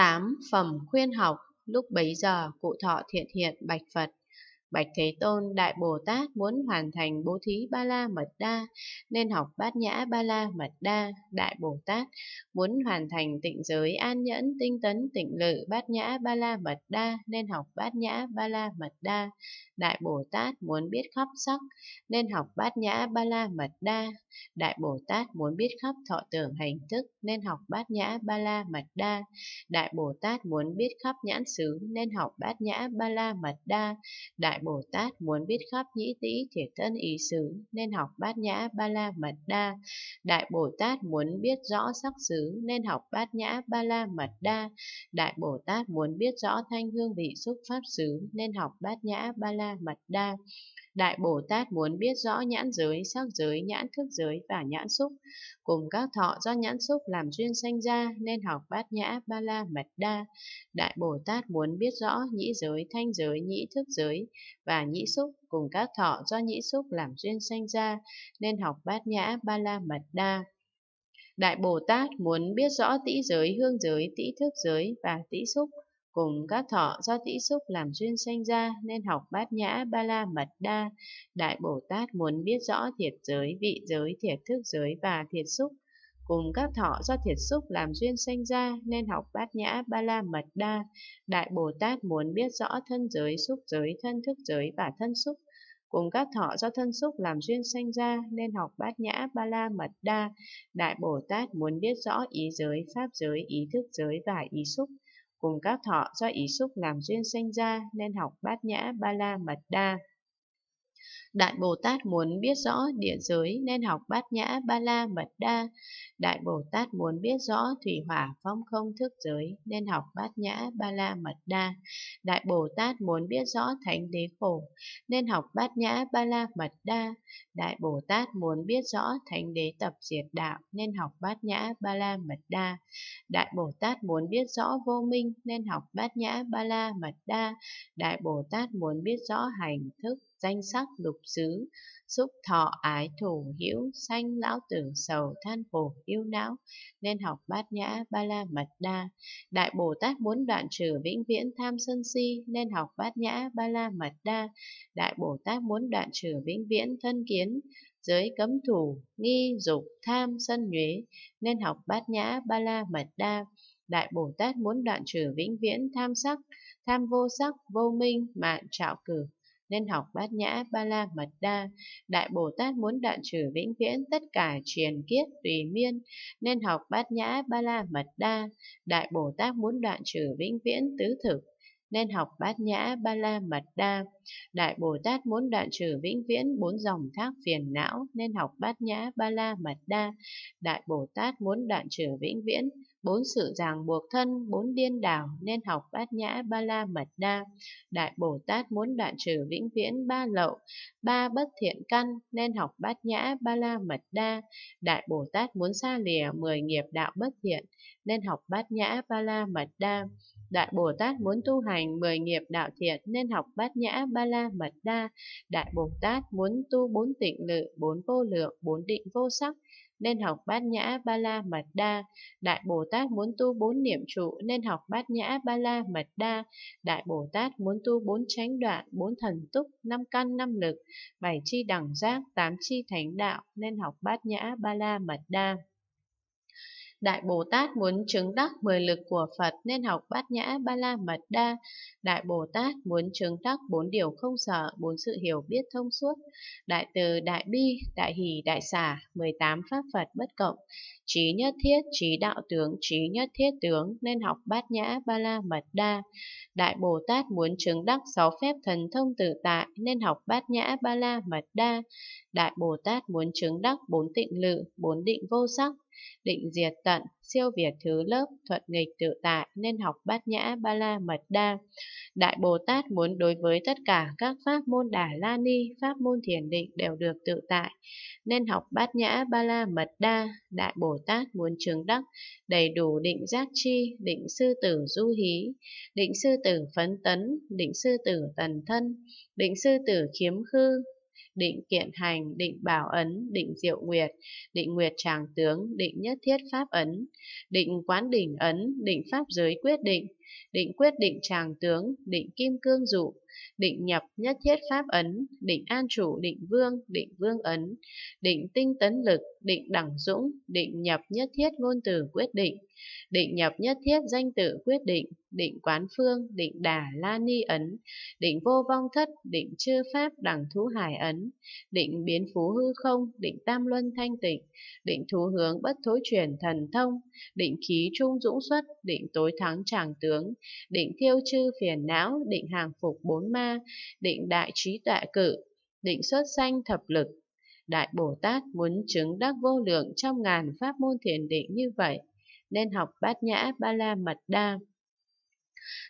8. Phẩm khuyên học Lúc bấy giờ, cụ thọ thiện hiện bạch Phật. Bạch Thế Tôn Đại Bồ Tát muốn hoàn thành bố thí Ba La Mật Đa, nên học Bát Nhã Ba La Mật Đa, Đại Bồ Tát muốn hoàn thành tịnh giới an nhẫn tinh tấn tịnh lự Bát Nhã Ba La Mật Đa, nên học Bát Nhã Ba La Mật Đa, Đại Bồ Tát muốn biết khắp sắc, nên học Bát Nhã Ba La Mật Đa, Đại Bồ Tát muốn biết khắp thọ tưởng hành thức, nên học Bát Nhã Ba La Mật Đa, Đại Bồ Tát muốn biết khắp nhãn xứ, nên học Bát Nhã Ba La Mật Đa, Đại Đại Bồ Tát muốn biết khắp nhĩ tĩ thiệt thân ý xứ nên học bát nhã ba la mật đa. Đại Bồ Tát muốn biết rõ sắc xứ nên học bát nhã ba la mật đa. Đại Bồ Tát muốn biết rõ thanh hương vị xúc pháp xứ nên học bát nhã ba la mật đa. Đại Bồ Tát muốn biết rõ nhãn giới, sắc giới, nhãn thức giới và nhãn xúc, cùng các thọ do nhãn xúc làm duyên sanh ra nên học bát nhã ba la mật đa. Đại Bồ Tát muốn biết rõ nhĩ giới, thanh giới, nhĩ thức giới và nhĩ xúc cùng các thọ do nhĩ xúc làm duyên sanh ra nên học bát nhã ba la mật đa. Đại Bồ Tát muốn biết rõ tĩ giới, hương giới, tĩ thức giới và tĩ xúc cùng các thọ do tỷ xúc làm duyên sanh ra nên học bát nhã ba la mật đa đại bồ tát muốn biết rõ thiệt giới vị giới thiệt thức giới và thiệt xúc cùng các thọ do thiệt xúc làm duyên sanh ra nên học bát nhã ba la mật đa đại bồ tát muốn biết rõ thân giới xúc giới thân thức giới và thân xúc cùng các thọ do thân xúc làm duyên sanh ra nên học bát nhã ba la mật đa đại bồ tát muốn biết rõ ý giới pháp giới ý thức giới và ý xúc cùng các thọ do ý xúc làm duyên sinh ra nên học bát nhã ba la mật đa Đại Bồ Tát muốn biết rõ địa giới nên học bát nhã ba la mật đa. Đại Bồ Tát muốn biết rõ thủy hỏa phong không thức giới nên học bát nhã ba la mật đa. Đại Bồ Tát muốn biết rõ thánh đế khổ nên học bát nhã ba la mật đa. Đại Bồ Tát muốn biết rõ thánh đế tập diệt đạo nên học bát nhã ba la mật đa. Đại Bồ Tát muốn biết rõ vô minh nên học bát nhã ba la mật đa. Đại Bồ Tát muốn biết rõ hành thức danh sắc lục xứ, xúc thọ ái thủ hữu, sanh lão tử sầu than khổ yêu não, nên học bát nhã ba la mật đa. Đại Bồ Tát muốn đoạn trừ vĩnh viễn tham sân si, nên học bát nhã ba la mật đa. Đại Bồ Tát muốn đoạn trừ vĩnh viễn thân kiến, giới cấm thủ, nghi dục, tham sân nhuế, nên học bát nhã ba la mật đa. Đại Bồ Tát muốn đoạn trừ vĩnh viễn tham sắc, tham vô sắc, vô minh, mạng trạo cử, nên học bát nhã ba la mật đa. Đại Bồ Tát muốn đoạn trừ vĩnh viễn tất cả triền kiết tùy miên, nên học bát nhã ba la mật đa. Đại Bồ Tát muốn đoạn trừ vĩnh viễn tứ thực, nên học bát nhã ba la mật đa. Đại Bồ Tát muốn đoạn trừ vĩnh viễn bốn dòng thác phiền não nên học bát nhã ba la mật đa. Đại Bồ Tát muốn đoạn trừ vĩnh viễn bốn sự ràng buộc thân, bốn điên đảo nên học bát nhã ba la mật đa. Đại Bồ Tát muốn đoạn trừ vĩnh viễn ba lậu, ba bất thiện căn nên học bát nhã ba la mật đa. Đại Bồ Tát muốn xa lìa mười nghiệp đạo bất thiện nên học bát nhã ba la mật đa. Đại Bồ Tát muốn tu hành mười nghiệp đạo thiện nên học bát nhã ba ba la mật đa đại bồ tát muốn tu bốn tịnh lự bốn vô lượng bốn định vô sắc nên học bát nhã ba la mật đa đại bồ tát muốn tu bốn niệm trụ nên học bát nhã ba la mật đa đại bồ tát muốn tu bốn chánh đoạn bốn thần túc năm căn năm lực bảy chi đẳng giác tám chi thánh đạo nên học bát nhã ba la mật đa Đại Bồ Tát muốn chứng đắc mười lực của Phật nên học bát nhã ba la mật đa. Đại Bồ Tát muốn chứng đắc bốn điều không sợ, bốn sự hiểu biết thông suốt. Đại từ, đại bi, đại hỷ, đại xả, 18 pháp Phật bất cộng. Trí nhất thiết, trí đạo tướng, trí nhất thiết tướng nên học bát nhã ba la mật đa. Đại Bồ Tát muốn chứng đắc sáu phép thần thông tự tại nên học bát nhã ba la mật đa. Đại Bồ Tát muốn chứng đắc bốn tịnh lự, bốn định vô sắc, định diệt tận, siêu việt thứ lớp, thuận nghịch tự tại nên học bát nhã ba la mật đa. Đại Bồ Tát muốn đối với tất cả các pháp môn đà la ni, pháp môn thiền định đều được tự tại nên học bát nhã ba la mật đa. Đại Bồ Tát muốn chứng đắc đầy đủ định giác chi, định sư tử du hí, định sư tử phấn tấn, định sư tử tần thân, định sư tử khiếm khư, định kiện hành, định bảo ấn, định diệu nguyệt, định nguyệt tràng tướng, định nhất thiết pháp ấn, định quán đỉnh ấn, định pháp giới quyết định, định quyết định tràng tướng, định kim cương dụ, định nhập nhất thiết pháp ấn, định an chủ định vương, định vương ấn, định tinh tấn lực, định đẳng dũng, định nhập nhất thiết ngôn từ quyết định, định nhập nhất thiết danh tự quyết định, định quán phương, định đà la ni ấn, định vô vong thất, định chư pháp đẳng thú hải ấn, định biến phú hư không, định tam luân thanh tịnh, định thú hướng bất thối chuyển thần thông, định khí trung dũng xuất, định tối thắng tràng tướng, tướng, định thiêu chư phiền não, định hàng phục bốn ma, định đại trí tọa cự, định xuất sanh thập lực. Đại Bồ Tát muốn chứng đắc vô lượng trong ngàn pháp môn thiền định như vậy, nên học bát nhã ba la mật đa.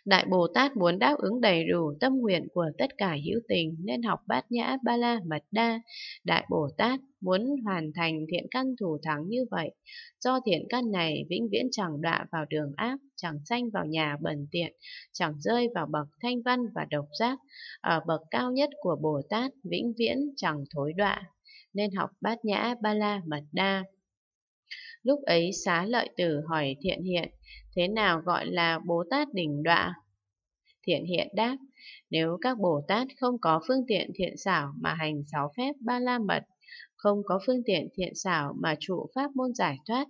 Đại Bồ Tát muốn đáp ứng đầy đủ tâm nguyện của tất cả hữu tình nên học bát nhã ba la mật đa. Đại Bồ Tát muốn hoàn thành thiện căn thủ thắng như vậy, do thiện căn này vĩnh viễn chẳng đọa vào đường ác, chẳng sanh vào nhà bẩn tiện, chẳng rơi vào bậc thanh văn và độc giác, ở bậc cao nhất của Bồ Tát vĩnh viễn chẳng thối đọa, nên học bát nhã ba la mật đa. Lúc ấy xá lợi tử hỏi thiện hiện, Thế nào gọi là Bồ Tát đỉnh đọa? Thiện hiện đáp, nếu các Bồ Tát không có phương tiện thiện xảo mà hành sáu phép ba la mật, không có phương tiện thiện xảo mà trụ pháp môn giải thoát,